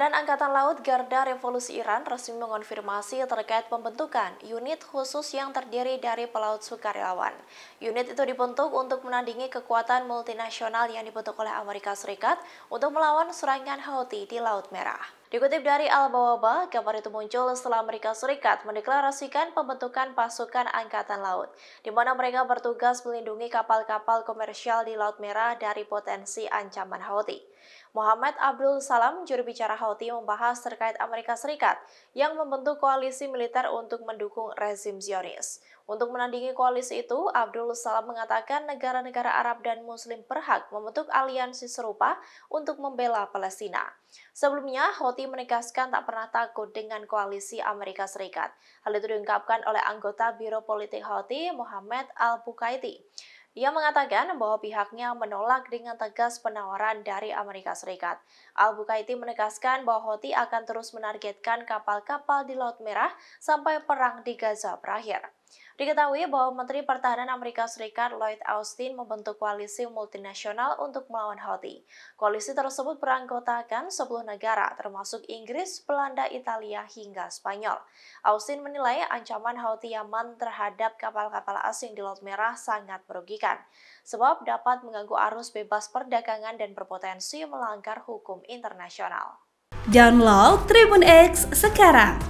Komandan Angkatan Laut Garda Revolusi Iran resmi mengonfirmasi terkait pembentukan unit khusus yang terdiri dari pelaut sukarelawan. Unit itu dibentuk untuk menandingi kekuatan multinasional yang dibentuk oleh Amerika Serikat untuk melawan serangan Houthi di Laut Merah. Dikutip dari Al-Bawaba, gambar itu muncul setelah Amerika Serikat mendeklarasikan pembentukan pasukan angkatan laut, di mana mereka bertugas melindungi kapal-kapal komersial di Laut Merah dari potensi ancaman Houthi. Muhammad Abdul Salam, juru bicara Houthi, membahas terkait Amerika Serikat yang membentuk koalisi militer untuk mendukung rezim Zionis. Untuk menandingi koalisi itu, Abdul Salam mengatakan negara-negara Arab dan Muslim berhak membentuk aliansi serupa untuk membela Palestina. Sebelumnya, Houthi menegaskan tak pernah takut dengan koalisi Amerika Serikat. Hal itu diungkapkan oleh anggota Biro Politik Houthi, Muhammad Al-Bukaiti. Ia mengatakan bahwa pihaknya menolak dengan tegas penawaran dari Amerika Serikat. Al-Bukaiti menegaskan bahwa Houthi akan terus menargetkan kapal-kapal di Laut Merah sampai perang di Gaza berakhir. Diketahui bahwa Menteri Pertahanan Amerika Serikat Lloyd Austin membentuk koalisi multinasional untuk melawan Houthi. Koalisi tersebut beranggotakan 10 negara termasuk Inggris, Belanda, Italia, hingga Spanyol. Austin menilai ancaman Houthi Yaman terhadap kapal-kapal asing di Laut Merah sangat merugikan, sebab dapat mengganggu arus bebas perdagangan dan berpotensi melanggar hukum internasional. Download Tribun X sekarang